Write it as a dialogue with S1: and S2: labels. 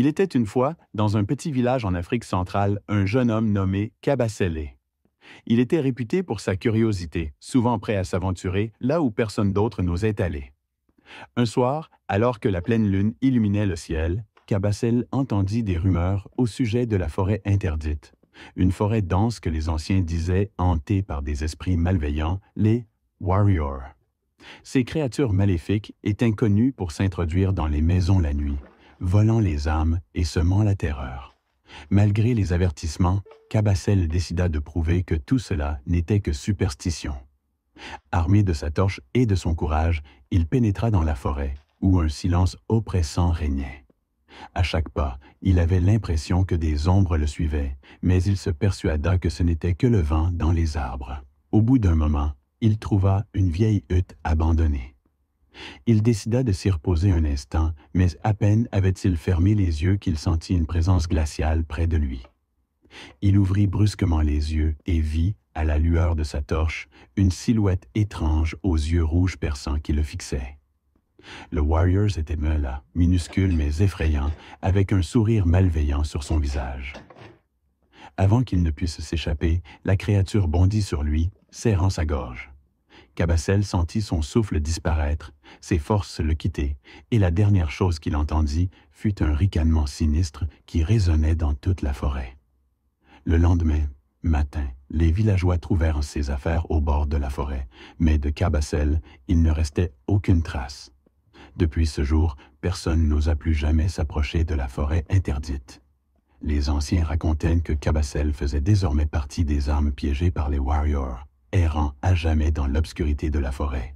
S1: Il était une fois, dans un petit village en Afrique centrale, un jeune homme nommé Kabasele. Il était réputé pour sa curiosité, souvent prêt à s'aventurer là où personne d'autre n'osait aller. Un soir, alors que la pleine lune illuminait le ciel, Cabacel entendit des rumeurs au sujet de la forêt interdite, une forêt dense que les anciens disaient hantée par des esprits malveillants, les warriors. Ces créatures maléfiques étaient connues pour s'introduire dans les maisons la nuit, volant les âmes et semant la terreur. Malgré les avertissements, Cabassel décida de prouver que tout cela n'était que superstition. Armé de sa torche et de son courage, il pénétra dans la forêt, où un silence oppressant régnait. À chaque pas, il avait l'impression que des ombres le suivaient, mais il se persuada que ce n'était que le vent dans les arbres. Au bout d'un moment, il trouva une vieille hutte abandonnée. Il décida de s'y reposer un instant, mais à peine avait-il fermé les yeux qu'il sentit une présence glaciale près de lui. Il ouvrit brusquement les yeux et vit, à la lueur de sa torche, une silhouette étrange aux yeux rouges perçants qui le fixaient. Le Warriors était là, minuscule mais effrayant, avec un sourire malveillant sur son visage. Avant qu'il ne puisse s'échapper, la créature bondit sur lui, serrant sa gorge. Cabassel sentit son souffle disparaître, ses forces le quitter, et la dernière chose qu'il entendit fut un ricanement sinistre qui résonnait dans toute la forêt. Le lendemain, matin, les villageois trouvèrent ses affaires au bord de la forêt, mais de Cabacel, il ne restait aucune trace. Depuis ce jour, personne n'osa plus jamais s'approcher de la forêt interdite. Les anciens racontaient que Cabassel faisait désormais partie des armes piégées par les Warriors, errant à jamais dans l'obscurité de la forêt.